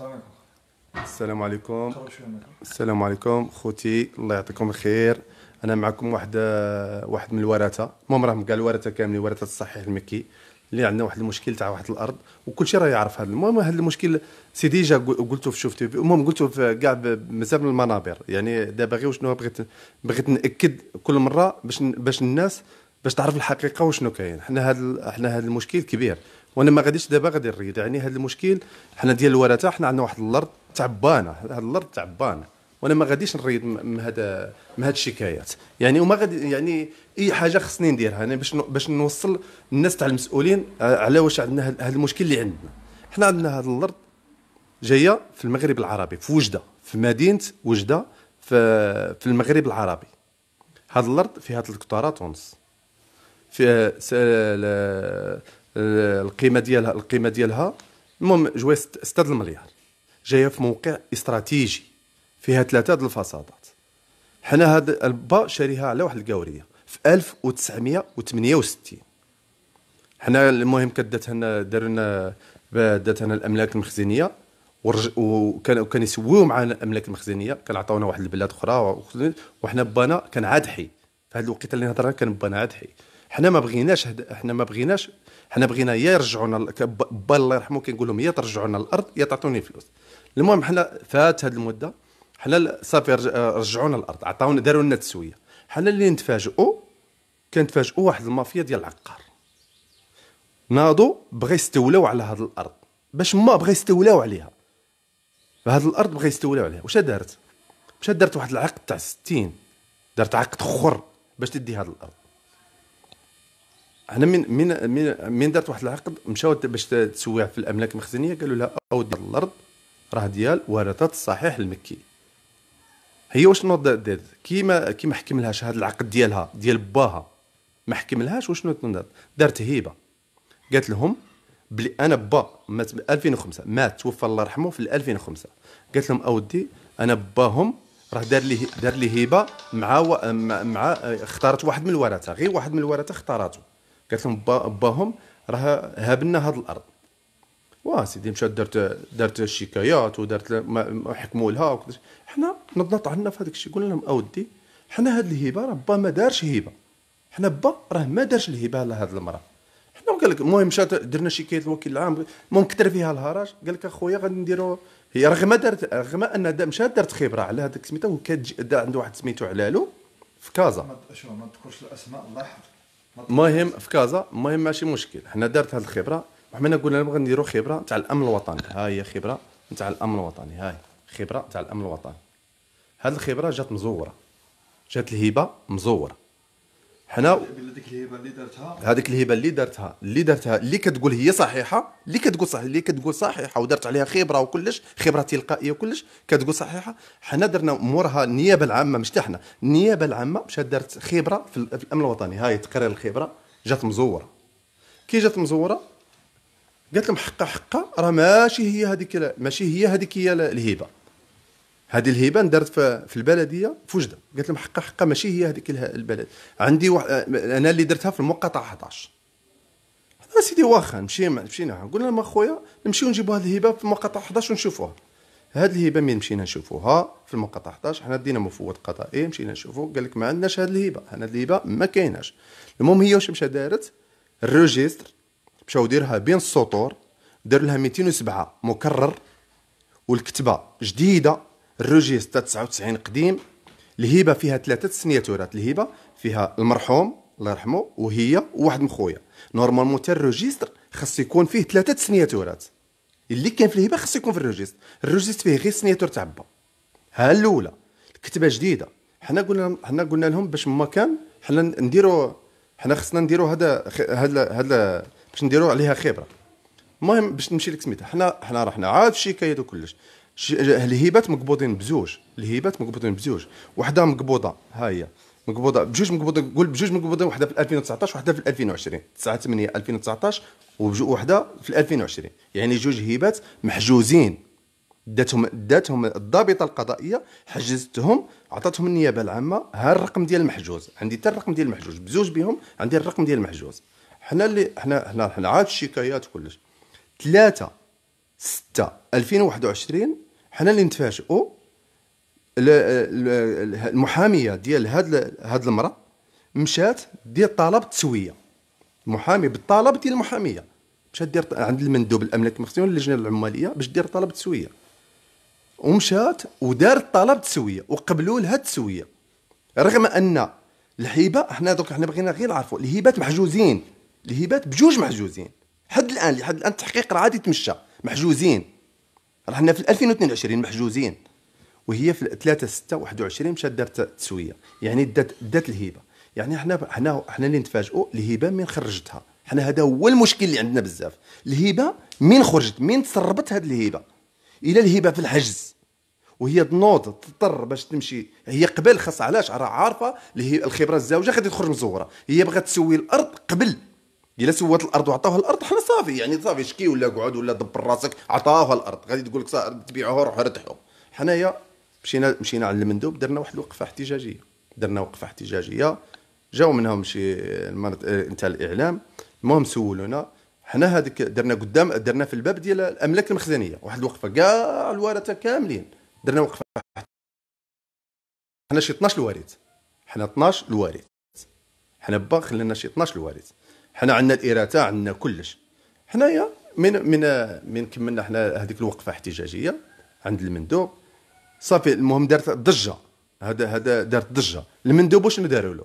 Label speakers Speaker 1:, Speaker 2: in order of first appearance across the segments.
Speaker 1: السلام عليكم السلام عليكم السلام عليكم خوتي الله يعطيكم الخير انا معكم واحد واحد من الورثه المهم راهم كاع الورثه كاملين ورثه الصحيح المكي اللي عندنا واحد المشكل تاع واحد الارض وكل شيء راه يعرف هذا المهم هذا المشكل سي ديجا قلته في شفتي المهم قلته في كاع بزاف من المنابر يعني دابا غير شنو بغيت بغيت ناكد كل مره باش باش الناس باش تعرف الحقيقه وشنو كاين حنا هذا حنا هذا المشكل كبير وانا ما غاديش دابا غادي نريد يعني هذا المشكل حنا ديال الورثه حنا عندنا واحد الارض تعبانه هذه الارض تعبانه وانا ما غاديش نريد من هذا من هاد الشكايات يعني وما غادي يعني اي حاجه خصني نديرها انا باش باش نوصل الناس تاع المسؤولين على واش عندنا هذا المشكل اللي عندنا حنا عندنا هذه الارض جايه في المغرب العربي في وجده في مدينه وجده في في المغرب العربي هذه الارض فيها 3 كتارات ونص في آه، القيمه ديالها القيمه ديالها المهم جواز 6 المليار جايه في موقع استراتيجي فيها ثلاثه الفصادات حنا هاد البا شاريها على واحد القاوريه في 1968 حنا المهم كدات لنا داروا لنا دات لنا الاملاك المخزنيه ورج... وكان وكان يسويو معنا الاملاك المخزنيه كان عطاونا واحد البلاد اخرى وحنا بانا كان عاد حي في هذا الوقيته اللي نهضر كان بانا عاد حي حنا ما بغيناش هد... حنا ما بغيناش حنا بغينا يا يرجعونا با الله يرحمه كنقول لهم يا ترجعونا الارض يا تعطوني فلوس المهم حنا فات هذه المده حنا صافي آه، رجعونا الارض عطاونا داروا لنا تسويه حنا اللي نتفاجئوا كنتفاجئوا واحد المافيا ديال العقار ناضوا بغا يستولاو على هذه الارض باش ما بغا يستولاو عليها فهاد الارض بغا يستولاو عليها واش دارت مشات دارت واحد العقد تاع 60 دارت عقد اخر باش تدي هذه الارض انا من من من, دارت واحد العقد مشاو باش تسويع في الاملاك المخزنيه قالوا لها او ديال الارض راه ديال ورثه الصحيح المكي هي وشنو دارت كيما كيما حكم لها هذا العقد ديالها ديال باها ما حكم لهاش وشنو دارت دارت هيبه قالت لهم بلي انا با مات ب 2005 مات توفى الله يرحمه في 2005 قالت لهم اودي انا باهم راه دار لي دار لي هبه مع مع اختارت واحد من الورثه غير واحد من الورثه اختارته قالت لهم با باهم راه هاب لنا هاد الارض وا سيدي مشات دارت دارت الشكايات ودارت حكموا لها حنا نضغط عنا في هذاك الشيء قلنا لهم اودي حنا هاد الهبه راه با ما دارش هبه حنا با راه ما دارش الهبه لهاد المراه حنا قال لك المهم مشات درنا شكايه الوكيل العام المهم كثر فيها الهرج قال لك اخويا غادي نديروا هي رغم دارت رغم ان مشات دارت خبره على هذاك سميتو وكان عنده واحد سميتو علالو في كازا شوف ما تذكرش الاسماء لاحظ مهم في كازا مهم ماشي مشكل حنا دارت هذه الخبره وحنا قلنا نبغى نديروا خبره تاع الامن الوطني ها هي خبره تاع الامن الوطني هي خبره تاع الامن الوطني هذه الخبره جات مزوره جات الهيبه مزوره حنا هذيك الهبه اللي درتها اللي درتها اللي كتقول هي صحيحه اللي كتقول صح اللي كتقول صحيحه ودرت عليها خبره وكلش خبره تلقائيه وكلش كتقول صحيحه حنا درنا مورها النيابه العامه مش حنا النيابه العامه مشات دارت خبره في الامن الوطني هاي تقرير الخبره جات مزوره كي جات مزوره قالت لهم حقه حقه راه ماشي هي هذيك ماشي هي هذيك هي الهبه هذه الهبه دارت في البلديه في وجده قالت لهم حقا حقا ماشي هي هذيك البلد عندي وح... انا اللي درتها في المقاطعه 11 انا سيدي واخا نمشي مشينا قلنا لهم اخويا نمشيو نجيبوا هذه الهبه في المقاطعه 11 ونشوفوها هاد الهبه مين مشينا نشوفوها في المقاطعه 11 حنا دينا مفوض قضائي مشينا نشوفو قال لك ما عندناش هاد الهبه هنا الهبه ما كايناش المهم هي واش مشى دارت الريجستر مشاو ديرها بين السطور دار لها 207 مكرر والكتبه جديده تاع 99 قديم الهيبه فيها ثلاثه سنياتورات الهيبه فيها المرحوم الله يرحمه وهي وواحد من خويا نورمالمون تاع الروجيستر خاص يكون فيه ثلاثه سنياتورات اللي كان في الهبه خاص يكون في الروجيستر الروجيستر فيه غير سنياتور تاع با ها الاولى الكتبه جديده حنا قلنا حنا قلنا لهم باش ما كان حنا نديرو حنا خصنا نديرو هذا هذا هذا باش نديرو عليها خبره المهم باش نمشي لك سميتها حنا حنا رحنا عاد في الشيكايات وكلش الهبات مقبوضين بزوج الهبات مقبوضين بزوج وحده مقبوضه ها هي مقبوضه بجوج مقبوضه قول بجوج مقبوضه وحده في 2019 وحده في 2020 9 8 2019 وحده في 2020 يعني جوج هبات محجوزين داتهم داتهم الضابطه القضائيه حجزتهم عطاتهم النيابه العامه ها الرقم ديال المحجوز عندي حتى الرقم ديال المحجوز بزوج بهم عندي الرقم ديال المحجوز حنا اللي حنا حنا حنا عاد الشكايات كلش ثلاثة ستة 2021 حنا اللي نتفاجئوا المحاميه ديال هاد هاد المراه مشات دير طلب تسويه المحامي بالطلب ديال المحاميه مشات دير عند المندوب الاملاك المخزون اللجنه العماليه باش دير طلب تسويه ومشات ودارت طلب تسويه وقبلوا لها التسويه رغم ان الهيبه حنا دوك حنا بغينا غير نعرفوا الهبات محجوزين الهبات بجوج محجوزين حد الان لحد الان التحقيق راه غادي يتمشى محجوزين رحنا في 2022 محجوزين وهي في 3 6 21 مشات دارت تسويه يعني دات دات الهيبه يعني حنا حنا حنا اللي نتفاجئوا الهبه من خرجتها حنا هذا هو المشكل اللي عندنا بزاف الهبه من خرجت من تسربت هذه الهبه الى الهبه في الحجز وهي تنوض تضطر باش تمشي هي قبل خاصها علاش راه عارفه الخبره الزوجه غادي تخرج مزوره هي بغات تسوي الارض قبل الا سوات الارض وعطاوها الارض حنا صافي يعني صافي شكي ولا قعد ولا دبر راسك عطاوها الارض غادي تقول لك تبيعوها روح رتحوا حنايا مشينا مشينا على المندوب درنا واحد الوقفه احتجاجيه درنا وقفه احتجاجيه جاو منهم شي آه، نتاع الاعلام المهم سولونا حنا هذيك درنا قدام درنا في الباب ديال الاملاك المخزنيه واحد الوقفه كاع الورثه كاملين درنا وقفه حنا شي 12 الوارث حنا 12 الوارث حنا با خلينا شي 12 الوارث حنا عندنا الاراثه عندنا كلش حنايا من من من كملنا حنا هذيك الوقفه احتجاجيه عند المندوب صافي المهم دارت ضجه هذا هذا دارت ضجه المندوب واش داروا له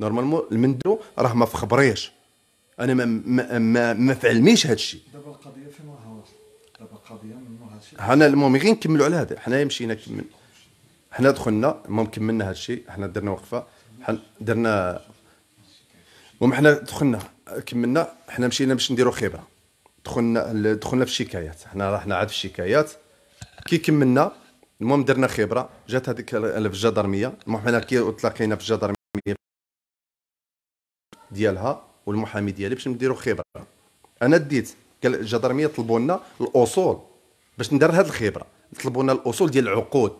Speaker 1: نورمالمون المندوب راه ما فخبريش انا ما ما ما, ما فعلميش هذا الشيء دابا القضيه فين راها دابا القضيه منو هذا الشيء حنا المهم غير نكملوا على هذا حنايا مشينا كمل حنا دخلنا المهم كملنا هذا الشيء حنا درنا وقفه حنا درنا المهم حنا دخلنا كملنا حنا مشينا باش نديرو خبره دخلنا دخلنا في الشكايات حنا رحنا عاد في الشكايات كي كملنا المهم درنا خبره جات هذيك في الجدرميه المهم حنا كي تلاقينا في الجدرميه ديالها والمحامي ديالي باش نديرو خبره انا ديت قال الجدرميه طلبوا لنا الاصول باش ندير هذه الخبره طلبوا لنا الاصول ديال العقود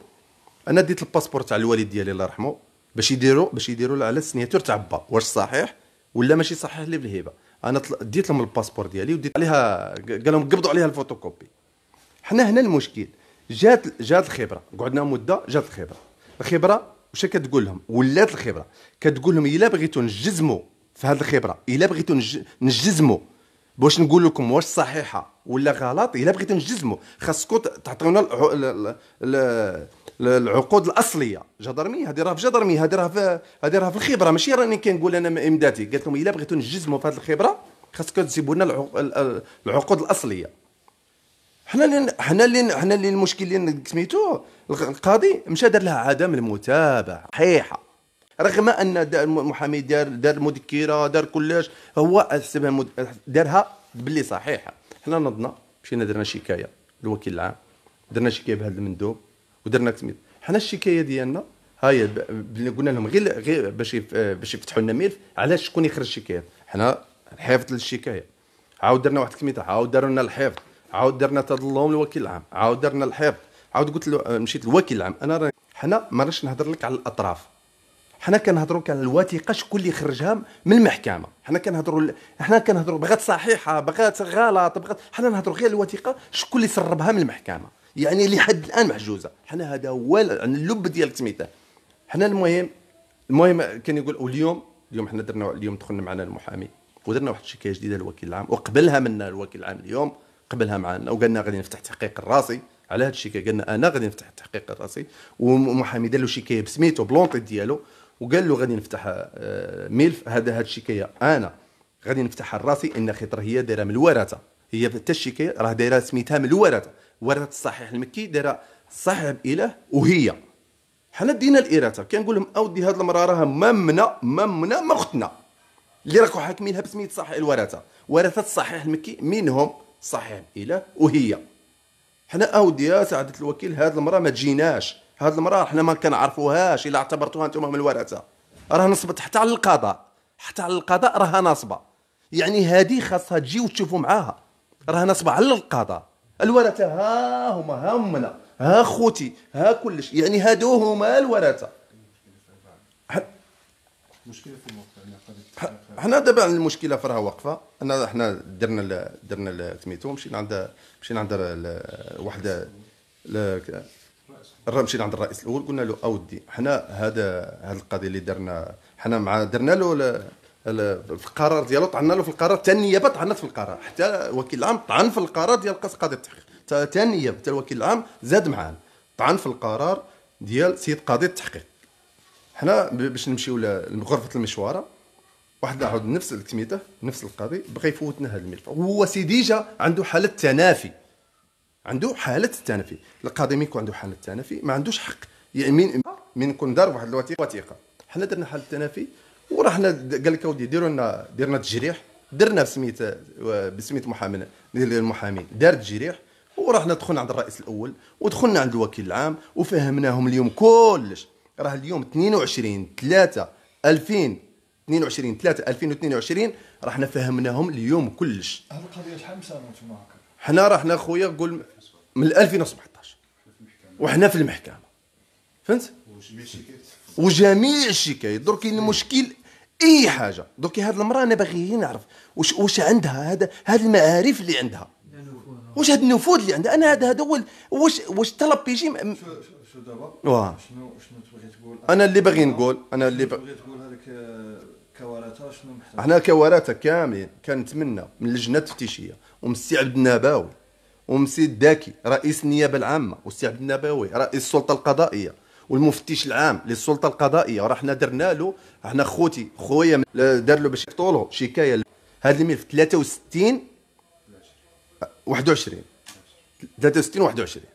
Speaker 1: انا ديت الباسبور تاع الوالد ديالي الله يرحمه باش يديروا باش يديروا على السنياتور تاع با واش صحيح ولا ماشي صحيح لي بالهيبه انا ديت لهم الباسبور ديالي وديت عليها قال لهم قبضوا عليها الفوتوكوبي حنا هنا المشكل جات جات الخبره قعدنا مده جات الخبره الخبره واش كتقول لهم ولات الخبره كتقول لهم الا بغيتو نجزموا في هذه الخبره الا بغيتو نجزموا باش نقول لكم واش صحيحه ولا غلط الا بغيتو نجزموا خاصكم تعطيونا العقود الاصليه جدرميه هذه راه في جدرميه هذه راه في هذه راه في الخبره ماشي راني كنقول انا امداتي قالت لهم الا بغيتو نجزموا في هذه الخبره خاصكم تجيبوا لنا العقود الاصليه حنا اللي حنا اللي حنا اللي المشكل اللي سميتو القاضي مشى دار لها عدم المتابعه صحيحه رغم ان المحامي دار دار مذكره دار كلش هو دارها باللي صحيحه حنا نضنا مشينا درنا شكايه الوكيل العام درنا شكايه بهذا المندوب ودرنا تسميت حنا الشكايه ديالنا ها هي قلنا لهم غير غير باش باش يفتحوا لنا ملف علاش شكون يخرج الشكايات حنا الحفظ للشكايه عاود درنا واحد الكميته عاود داروا لنا الحفظ عاود درنا تظلم الوكيل العام عاود درنا الحفظ عاود قلت له مشيت للوكيل العام انا راني حنا ما رانيش نهضر لك على الاطراف حنا كنهضروا كان الوثيقه شكون اللي خرجها من المحكمه حنا كنهضروا حنا كنهضروا بغات صحيحه بغات غلط بغات حنا نهضروا غير الوثيقه شكون اللي سربها من المحكمه يعني لحد الان محجوزه حنا هذا هو يعني اللب ديال التميته حنا المهم المهم كان يقول واليوم اليوم حنا درنا اليوم دخلنا معنا المحامي ودرنا واحد الشكايه جديده للوكيل العام وقبلها منا الوكيل العام اليوم قبلها معنا وقالنا غادي نفتح تحقيق راسي على هذا الشيء قالنا انا غادي نفتح التحقيق راسي ومحامي دار له شكايه بسميتو بلونطي ديالو وقال له غادي نفتح آه، ملف هذا هاد الشكايه انا غادي نفتحها راسي ان خطر هي دايره من الورثه هي حتى الشكايه راه دايره سميتها من الورثه ورث الصحيح المكي دايره صاحب اله وهي حنا دينا الاراثه كنقول لهم أودي هاد المرأة راها ممنا ممنا ما اختنا اللي راكو حاكمينها بسمية صحيح الورثة ورثة الصحيح المكي منهم صحيح إله وهي حنا أودي يا سعادة الوكيل هاد المرأة ما تجيناش هاد المرأة حنا ما كنعرفوهاش إلا اعتبرتوها أنتم من الورثة راه نصبت حتى على القضاء حتى على القضاء راها ناصبة يعني هادي خاصها تجي وتشوفوا معاها راه ناصبة على القضاء الورثه ها هما ها امنا ها خوتي ها كلش يعني هادو هما الورثه المشكله في الوقفه حنا دابا المشكله في راه واقفه انا حنا درنا الـ درنا سميتو مشينا عند مشينا عند واحد مشينا عند الرئيس الاول قلنا له اودي حنا هذا هذه القضيه اللي درنا حنا مع درنا له في القرار ديالو طعنا له في القرار حتى النيابه طعنت في القرار حتى الوكيل العام طعن في القرار ديال قاضي التحقيق حتى النيابه حتى الوكيل العام زاد معانا طعن في القرار ديال سيد قاضي التحقيق حنا باش نمشيو لغرفه المشوره واحد عاود نفس التميته نفس القاضي بغى يفوتنا هذا الملف هو سي ديجا عنده حاله تنافي عنده حاله التنافي القاضي ميكو عنده حاله تنافي ما عندوش حق يعني من من كون دار واحد الوثيقه حنا درنا حاله تنافي ورحنا قال لك اودي ديروا لنا ديرنا تجريح درنا بسميت بسميت محامي المحامين دار تجريح ورحنا دخلنا عند الرئيس الاول ودخلنا عند الوكيل العام وفهمناهم اليوم كلش راه اليوم 22 3 2000 22 3 2022 رحنا فهمناهم اليوم كلش هذه القضيه شحال من سنه انتم هكا حنا رحنا خويا قول من 2017 وحنا في المحكمه فهمت؟ واش وجميع الشكايات درك المشكل اي حاجه درك هاد المراه انا باغي نعرف واش واش عندها هذا هاد المعارف اللي عندها واش هاد النفوذ اللي عندها انا هذا هذا هو واش واش طلب بيجي شو شو دابا شنو شنو تبغي تقول انا اللي باغي نقول انا اللي باغي تقول هذاك كوارثه شنو محتاج كوارثه كاملين كنتمنى من اللجنه التفتيشيه ومن السي عبد النباوي ومن السي الداكي رئيس النيابه العامه والسي عبد النباوي رئيس السلطه القضائيه والمفتش العام للسلطه القضائيه راه حنا درنا له حنا خوتي خويا دار له باش يقتلوه شكايه هذا الملف 63 21 63 21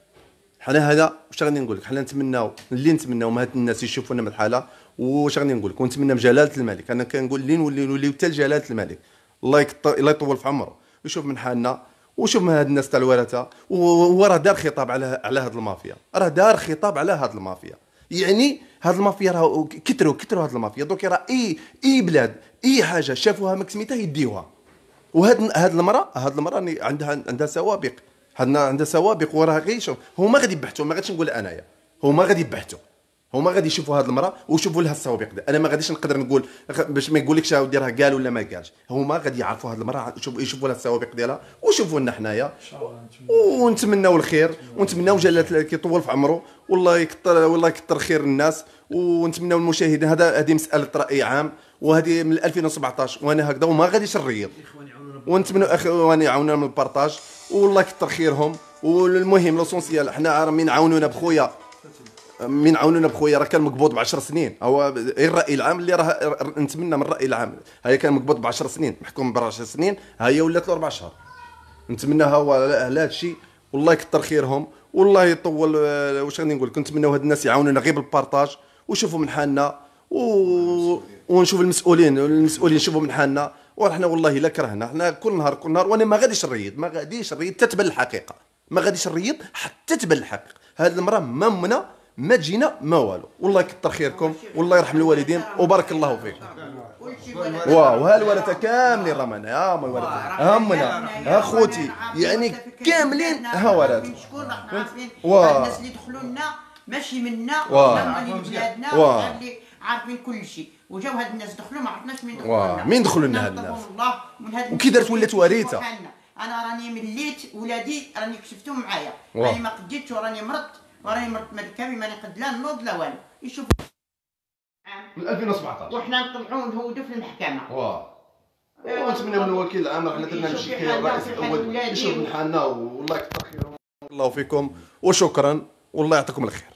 Speaker 1: حنا هذا واش غادي نقول لك حنا نتمناو اللي نتمناو من هاد الناس يشوفونا من الحاله واش غادي نقول لك ونتمنى من جلاله الملك انا كنقول اللي نولي نوليو حتى لجلاله الملك الله يكط... الله يطول في عمره يشوف من حالنا وشوف هاد الناس تاع الورثه وراه راه دار خطاب على على هاد المافيا راه دار خطاب على هاد المافيا يعني هاد المافيا راه كثروا كثروا هاد المافيا دوك راه اي اي بلاد اي حاجه شافوها ماك سميتها يديوها وهاد هاد المراه هاد المراه عندها عندها سوابق عندها سوابق وراها غير هما غادي يبحثوا ما غاديش نقول انايا هما غادي يبحثوا هما غادي يشوفوا هذه المراه ويشوفوا لها السوابق ده. انا ما غاديش نقدر نقول باش ما يقولكش اودي راه قال ولا ما قالش هما غادي يعرفوا هذه المراه يشوفوا لها السوابق ديالها ويشوفوا لنا حنايا ونتمناو الخير ونتمناو جلاله كيطول في عمره والله يكثر والله يكثر خير الناس ونتمناو المشاهدين هذا هذه مساله راي عام وهذه من 2017 وانا هكذا وما غاديش نريض ونتمنوا اخوان يعاونونا من البارطاج والله يكثر خيرهم والمهم لوسونسيال حنا عارفين عاونونا بخويا من عاونونا بخويا راه كان مقبوض ب 10 سنين هو غير الراي العام اللي راه نتمنى من الراي العام هي كان مقبوض ب 10 سنين محكوم ب 10 سنين ها هي ولات له اربع شهور نتمنى هو هذا الشيء والله يكثر خيرهم والله يطول آه، واش غادي نقول لك نتمنوا هاد الناس يعاونونا غير بالبارطاج وشوفوا من حالنا و... ونشوف المسؤولين المسؤولين يشوفوا من حالنا وحنا والله لا كرهنا حنا كل نهار كل نهار وانا ما غاديش نريض ما غاديش نريض حتى تبان الحقيقه ما غاديش نريض حتى تبان الحقيقه هاد المراه ممنه ما تجينا ما والو والله يكثر خيركم والله يرحم الوالدين وبارك الله فيكم واو هالورثه كاملين راه ها هما الورثه همنا ها خوتي يعني كاملين ها ورثه
Speaker 2: واو احنا عارفين الناس اللي
Speaker 1: دخلوا لنا ماشي منا ولا من بلادنا ولا اللي عارفين كل شيء وجاو هاد الناس دخلوا ما عرفناش مين دخلوا لنا مين دخلوا لنا هاد الناس وكي دارت ولات وريثه انا راني مليت ولادي راني كشفتهم معايا راني ما قديتش وراني مرضت وراي كامل ماني قد لا نوض لا والو يشوف من 2017 وحنا نطمحوا نهودوا في المحكمه واه ونتمنى من الوكيل العام حنا درنا الشكاية الرئيس الاول يشوف من حالنا والله يكثر خيرهم الله فيكم وشكرا والله يعطيكم الخير